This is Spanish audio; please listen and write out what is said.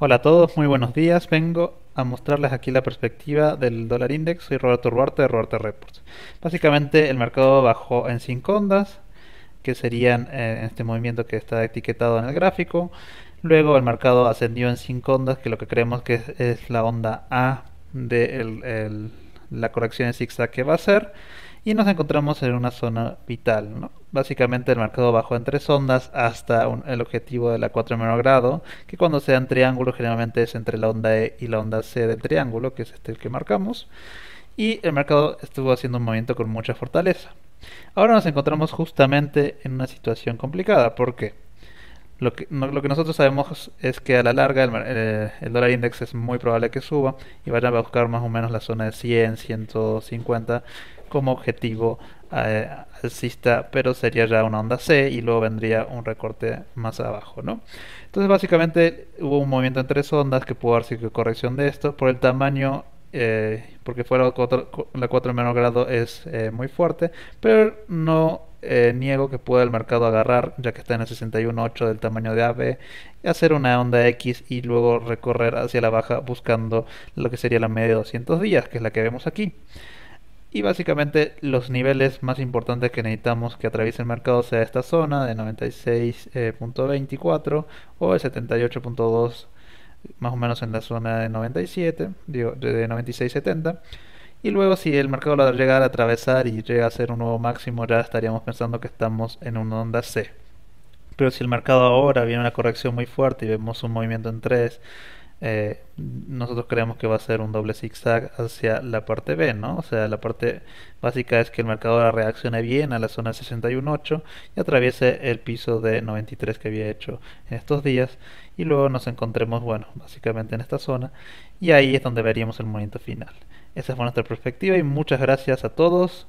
Hola a todos, muy buenos días. Vengo a mostrarles aquí la perspectiva del dólar index. Soy Roberto Ruarte de Ruarte Reports. Básicamente el mercado bajó en 5 ondas, que serían eh, este movimiento que está etiquetado en el gráfico. Luego el mercado ascendió en 5 ondas, que lo que creemos que es, la onda A de la corrección en zigzag que va a ser y nos encontramos en una zona vital. Básicamente el mercado bajó en tres ondas hasta el objetivo de la 4 menor grado, que cuando sea en triángulo generalmente es entre la onda E y la onda C del triángulo, que es este el que marcamos, y el mercado estuvo haciendo un movimiento con mucha fortaleza. Ahora nos encontramos justamente en una situación complicada, ¿por qué? Lo que, nosotros sabemos es que a la larga el, eh, dólar index es muy probable que suba y vayan a buscar más o menos la zona de 100, 150 como objetivo eh, alcista, pero sería ya una onda C y luego vendría un recorte más abajo, ¿no? Entonces básicamente hubo un movimiento en tres ondas que pudo haber sido corrección de esto por el tamaño eh, porque fuera la 4 menor grado es eh, muy fuerte, pero no eh, niego que pueda el mercado agarrar, ya que está en el 61.8 del tamaño de AB, hacer una onda X y luego recorrer hacia la baja buscando lo que sería la media de 200 días, que es la que vemos aquí. Y básicamente los niveles más importantes que necesitamos que atraviese el mercado sea esta zona de 96.24 o el 78.2 más o menos en la zona de 97, digo, de 96-70. Y luego si el mercado lo llega a atravesar y llega a ser un nuevo máximo, ya estaríamos pensando que estamos en una onda C. Pero si el mercado ahora viene una corrección muy fuerte y vemos un movimiento en 3, eh, nosotros creemos que va a ser un doble zigzag hacia la parte B, ¿no? O sea, la parte básica es que el mercado reaccione bien a la zona 61.8 y atraviese el piso de 93 que había hecho en estos días y luego nos encontremos, bueno, básicamente en esta zona y ahí es donde veríamos el movimiento final. Esa fue nuestra perspectiva y muchas gracias a todos.